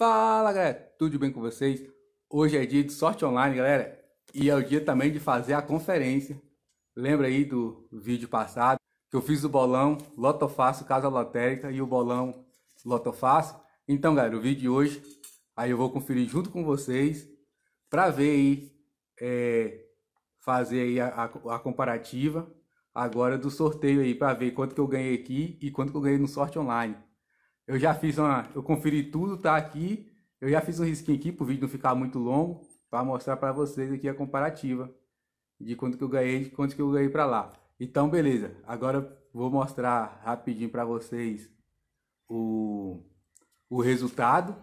Fala galera, tudo bem com vocês? Hoje é dia de sorte online, galera, e é o dia também de fazer a conferência. Lembra aí do vídeo passado que eu fiz o bolão Lotofácil Casa Lotérica e o bolão Lotofácil? Então, galera, o vídeo de hoje aí eu vou conferir junto com vocês para ver aí, é, fazer aí a, a, a comparativa agora do sorteio aí para ver quanto que eu ganhei aqui e quanto que eu ganhei no sorte online. Eu já fiz uma. Eu conferi tudo, tá aqui. Eu já fiz um risquinho aqui pro vídeo não ficar muito longo. Para mostrar para vocês aqui a comparativa de quanto que eu ganhei de quanto que eu ganhei para lá. Então, beleza. Agora vou mostrar rapidinho para vocês o, o resultado,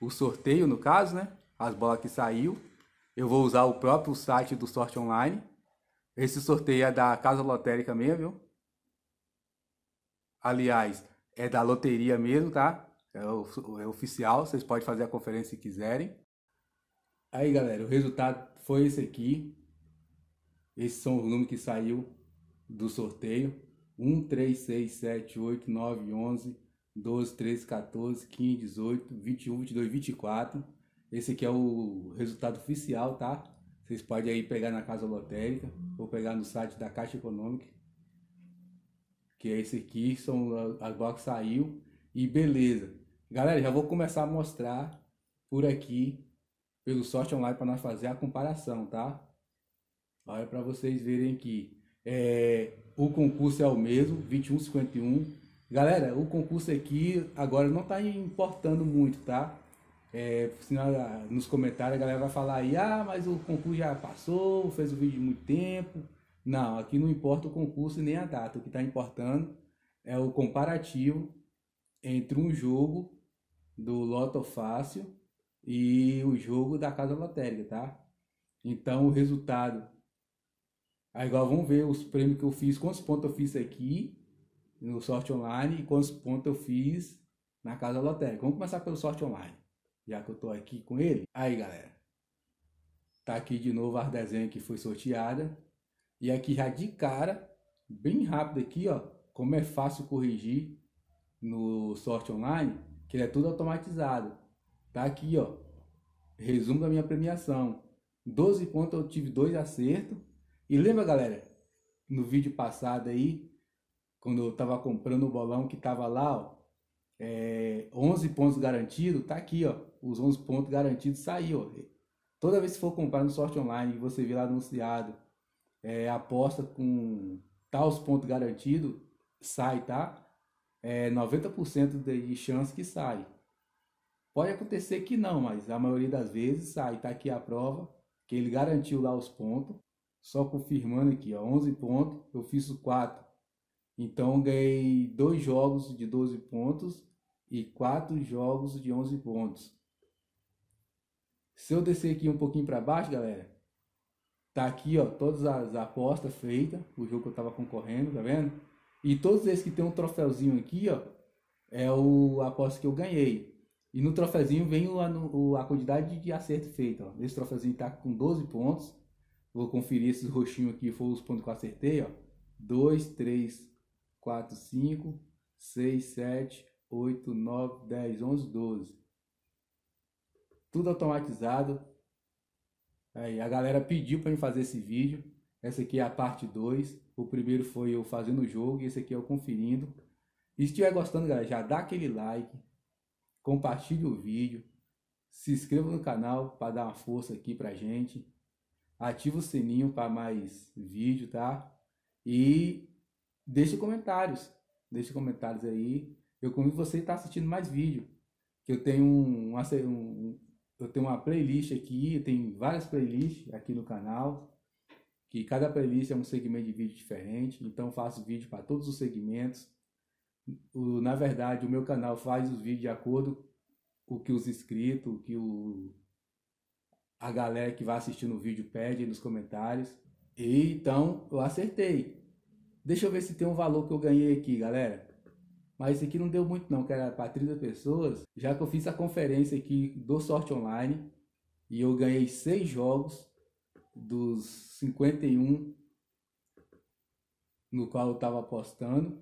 o sorteio no caso, né? As bolas que saiu. Eu vou usar o próprio site do Sorte Online. Esse sorteio é da Casa Lotérica mesmo, viu? Aliás, é da loteria mesmo, tá? É, o, é oficial, vocês podem fazer a conferência se quiserem. Aí, galera, o resultado foi esse aqui. Esses são os números que saiu do sorteio. 1, 3, 6, 7, 8, 9, 11, 12, 13, 14, 15, 18, 21, 22, 24. Esse aqui é o resultado oficial, tá? Vocês podem aí pegar na Casa Lotérica ou pegar no site da Caixa Econômica que é esse aqui, são, agora que saiu, e beleza. Galera, já vou começar a mostrar por aqui, pelo Sorte Online, para nós fazer a comparação, tá? Olha para vocês verem que é, o concurso é o mesmo, 2151. Galera, o concurso aqui agora não está importando muito, tá? É, nos comentários a galera vai falar aí, ah, mas o concurso já passou, fez o vídeo de muito tempo. Não, aqui não importa o concurso nem a data. O que está importando é o comparativo entre um jogo do Loto Fácil e o jogo da Casa Lotérica, tá? Então o resultado. Aí igual vamos ver os prêmios que eu fiz, quantos pontos eu fiz aqui no sorte online e quantos pontos eu fiz na Casa Lotérica. Vamos começar pelo sorte online, já que eu estou aqui com ele. Aí galera, tá aqui de novo a desenha que foi sorteada e aqui já de cara, bem rápido aqui, ó, como é fácil corrigir no Sorte Online, que ele é tudo automatizado. Tá aqui, ó, resumo da minha premiação. 12 pontos eu tive dois acertos. E lembra, galera, no vídeo passado aí, quando eu tava comprando o bolão que tava lá, ó, é, 11 pontos garantidos, tá aqui, ó, os 11 pontos garantidos saiu, tá ó. Toda vez que for comprar no Sorte Online e você vê lá anunciado é, aposta com tal pontos garantido sai, tá? É 90% de chance que sai. Pode acontecer que não, mas a maioria das vezes sai. Tá aqui a prova, que ele garantiu lá os pontos. Só confirmando aqui, ó, 11 pontos, eu fiz 4. Então ganhei dois jogos de 12 pontos e quatro jogos de 11 pontos. Se eu descer aqui um pouquinho para baixo, galera, Tá aqui, ó, todas as apostas feitas, o jogo que eu tava concorrendo, tá vendo? E todos esses que tem um troféuzinho aqui, ó, é o aposta que eu ganhei. E no troféuzinho vem o, o, a quantidade de acerto feito, ó. Esse troféuzinho tá com 12 pontos. Vou conferir esses roxinhos aqui, foram os pontos que eu acertei, ó. 2, 3, 4, 5, 6, 7, 8, 9, 10, 11, 12. Tudo automatizado, Aí, a galera pediu para eu fazer esse vídeo. Essa aqui é a parte 2. O primeiro foi eu fazendo o jogo e esse aqui é eu conferindo. E se estiver gostando, galera, já dá aquele like, compartilhe o vídeo, se inscreva no canal para dar uma força aqui pra gente. Ativa o sininho para mais vídeo, tá? E deixe comentários. Deixe comentários aí. Eu convido você a estar tá assistindo mais vídeo. Que eu tenho um, um eu tenho uma playlist aqui, tem várias playlists aqui no canal, que cada playlist é um segmento de vídeo diferente, então faço vídeo para todos os segmentos. O, na verdade, o meu canal faz os vídeos de acordo com o que os inscritos, o que o, a galera que vai assistir no vídeo pede nos comentários. E então eu acertei. Deixa eu ver se tem um valor que eu ganhei aqui, galera. Mas isso aqui não deu muito não, que era para 30 pessoas. Já que eu fiz a conferência aqui do Sorte Online e eu ganhei seis jogos dos 51 no qual eu estava apostando,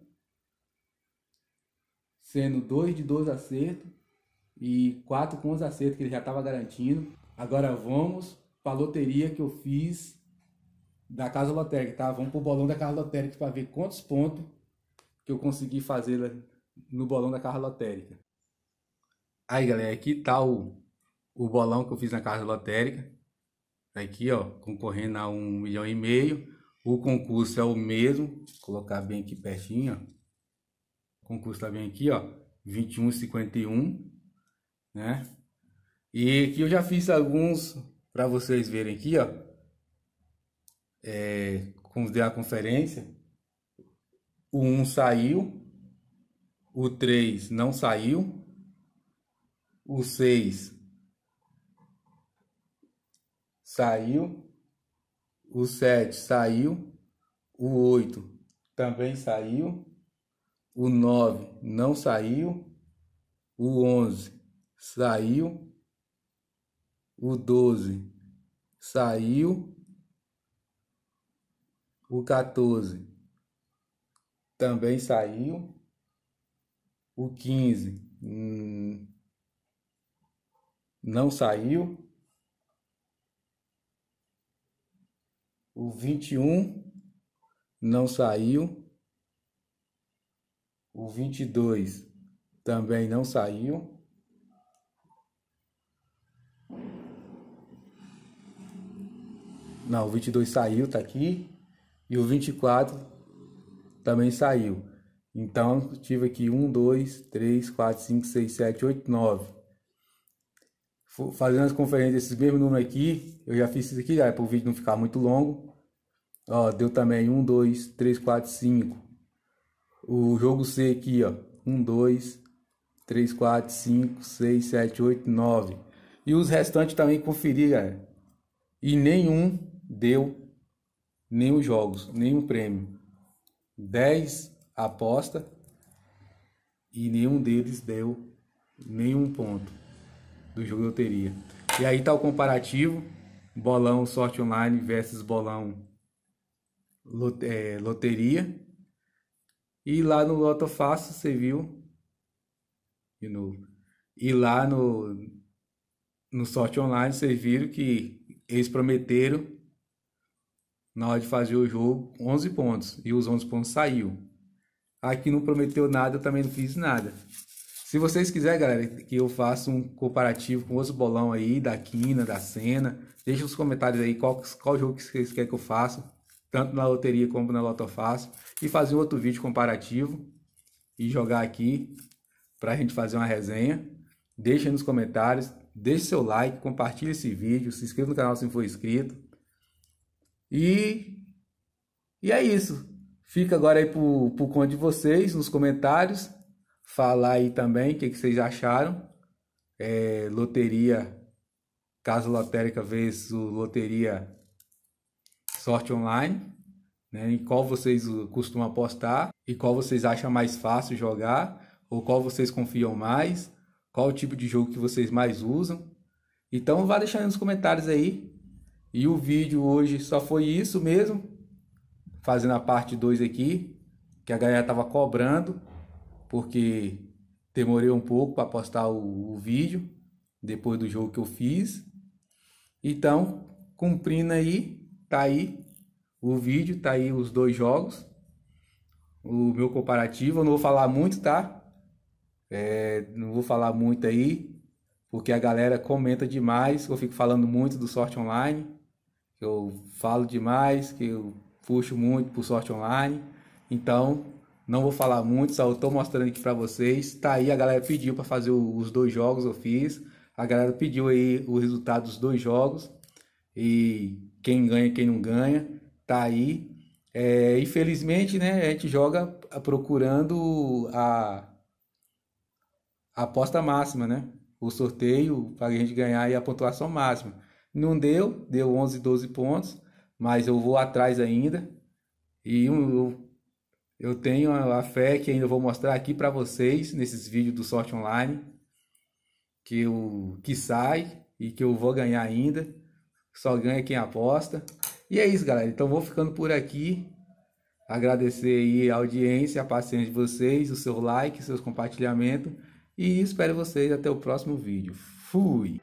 sendo dois de 12 acertos e quatro com os acertos que ele já estava garantindo. Agora vamos para a loteria que eu fiz da Casa Lotérica, tá? Vamos para o bolão da Casa Lotérica para ver quantos pontos que eu consegui fazê-la no bolão da Casa Lotérica. Aí, galera, aqui tá o, o bolão que eu fiz na Casa Lotérica. Tá aqui, ó, concorrendo a um milhão e meio. O concurso é o mesmo, vou colocar bem aqui pertinho, ó. O concurso tá bem aqui, ó, 21,51, né? E aqui eu já fiz alguns para vocês verem aqui, ó. É, como deu a conferência, o 1 saiu. O 3 não saiu. O 6 saiu. O 7 saiu. O 8 também saiu. O 9 não saiu. O 11 saiu. O 12 saiu. O 14 também saiu. O 15 hum, não saiu. O 21 não saiu. O 22 também não saiu. Não, o 22 saiu, tá aqui. E o 24 também saiu. Então, tive aqui 1, 2, 3, 4, 5, 6, 7, 8, 9. Fazendo as conferências, esses mesmos números aqui, eu já fiz isso aqui, já, é para o vídeo não ficar muito longo. Ó, deu também 1, 2, 3, 4, 5. O jogo C aqui, ó. 1, 2, 3, 4, 5, 6, 7, 8, 9. E os restantes também conferi, galera. E nenhum deu nenhum jogos, nenhum prêmio. 10 apostas e nenhum deles deu nenhum ponto do jogo de loteria. E aí tá o comparativo, bolão sorte online versus bolão é, loteria. E lá no Loto Fácil, você viu, de novo, e lá no, no sorte online, vocês viram que eles prometeram na hora de fazer o jogo, 11 pontos. E os 11 pontos saiu. Aqui não prometeu nada, eu também não fiz nada. Se vocês quiserem, galera, que eu faça um comparativo com outros bolão aí, da Quina, da Cena, deixa nos comentários aí qual, qual jogo que vocês querem que eu faça, tanto na loteria como na Loto Fácil, e fazer outro vídeo comparativo e jogar aqui para a gente fazer uma resenha. Deixa nos comentários, deixe seu like, compartilhe esse vídeo, se inscreva no canal se não for inscrito. E, e é isso. Fica agora aí pro, pro de vocês nos comentários. Falar aí também o que, que vocês acharam. É, loteria, casa lotérica versus loteria sorte online. Né? Em qual vocês costumam apostar e qual vocês acham mais fácil jogar ou qual vocês confiam mais, qual o tipo de jogo que vocês mais usam. Então vá deixando nos comentários aí e o vídeo hoje só foi isso mesmo, fazendo a parte 2 aqui, que a galera tava cobrando, porque demorei um pouco para postar o, o vídeo depois do jogo que eu fiz. Então, cumprindo aí, tá aí o vídeo, tá aí os dois jogos. O meu comparativo, eu não vou falar muito, tá? É, não vou falar muito aí, porque a galera comenta demais, eu fico falando muito do sorte online que eu falo demais, que eu puxo muito por sorte online. Então, não vou falar muito, só estou mostrando aqui para vocês. Tá aí, a galera pediu para fazer os dois jogos, eu fiz. A galera pediu aí o resultado dos dois jogos. E quem ganha, quem não ganha, tá aí. É, infelizmente, né, a gente joga procurando a, a aposta máxima, né? O sorteio para a gente ganhar e a pontuação máxima. Não deu, deu 11, 12 pontos, mas eu vou atrás ainda. E eu, eu tenho a fé que ainda vou mostrar aqui para vocês nesses vídeos do Sorte Online que eu que sai e que eu vou ganhar ainda. Só ganha quem aposta. E é isso, galera. Então vou ficando por aqui. Agradecer aí a audiência, a paciência de vocês, o seu like, seus compartilhamento e espero vocês até o próximo vídeo. Fui.